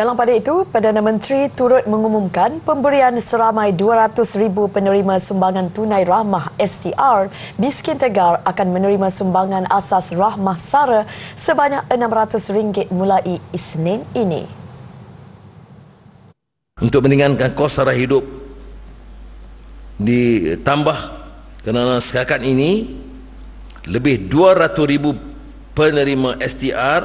Dalam pada itu, Perdana Menteri turut mengumumkan pemberian seramai 200,000 penerima sumbangan tunai rahmah STR miskin tegar akan menerima sumbangan asas rahmah SARA sebanyak RM600 mulai Isnin ini. Untuk meningkatkan kos sara hidup ditambah kerana sekarang ini lebih 200,000 penerima STR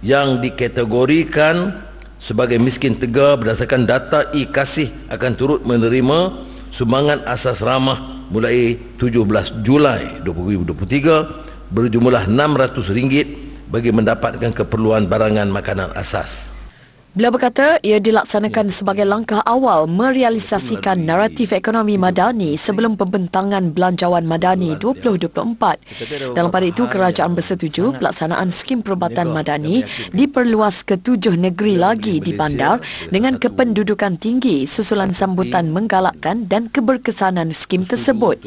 yang dikategorikan sebagai miskin tegar berdasarkan data e-kasih akan turut menerima sumbangan asas ramah mulai 17 Julai 2023 berjumlah RM600 bagi mendapatkan keperluan barangan makanan asas. Beliau berkata ia dilaksanakan ya. sebagai langkah awal merealisasikan naratif ekonomi Madani sebelum pembentangan Belanjawan Madani 2024. Dalam pada itu, kerajaan bersetuju pelaksanaan skim perubatan Madani diperluas ke tujuh negeri lagi di bandar dengan kependudukan tinggi susulan sambutan menggalakkan dan keberkesanan skim tersebut.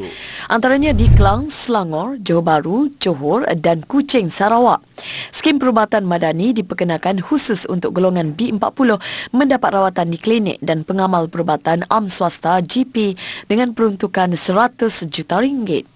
Antaranya di Kelang, Selangor, Johor Bahru, Johor dan Kuching, Sarawak. Skim perubatan Madani diperkenakan khusus untuk golongan B 40 mendapat rawatan di klinik dan pengamal perubatan am swasta GP dengan peruntukan 100 juta ringgit.